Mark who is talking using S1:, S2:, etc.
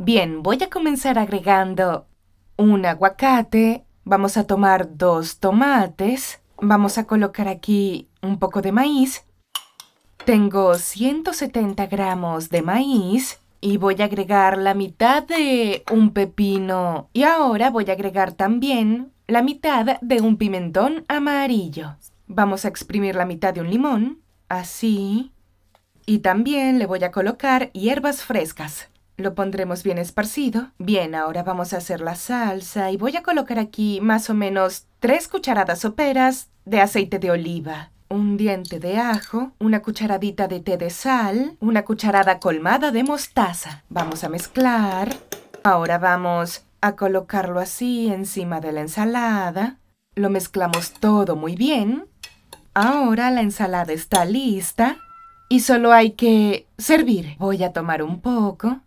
S1: Bien, voy a comenzar agregando un aguacate, vamos a tomar dos tomates, vamos a colocar aquí un poco de maíz. Tengo 170 gramos de maíz y voy a agregar la mitad de un pepino. Y ahora voy a agregar también la mitad de un pimentón amarillo. Vamos a exprimir la mitad de un limón, así. Y también le voy a colocar hierbas frescas. Lo pondremos bien esparcido. Bien, ahora vamos a hacer la salsa y voy a colocar aquí más o menos tres cucharadas soperas de aceite de oliva, un diente de ajo, una cucharadita de té de sal, una cucharada colmada de mostaza. Vamos a mezclar. Ahora vamos a colocarlo así encima de la ensalada. Lo mezclamos todo muy bien. Ahora la ensalada está lista y solo hay que servir. Voy a tomar un poco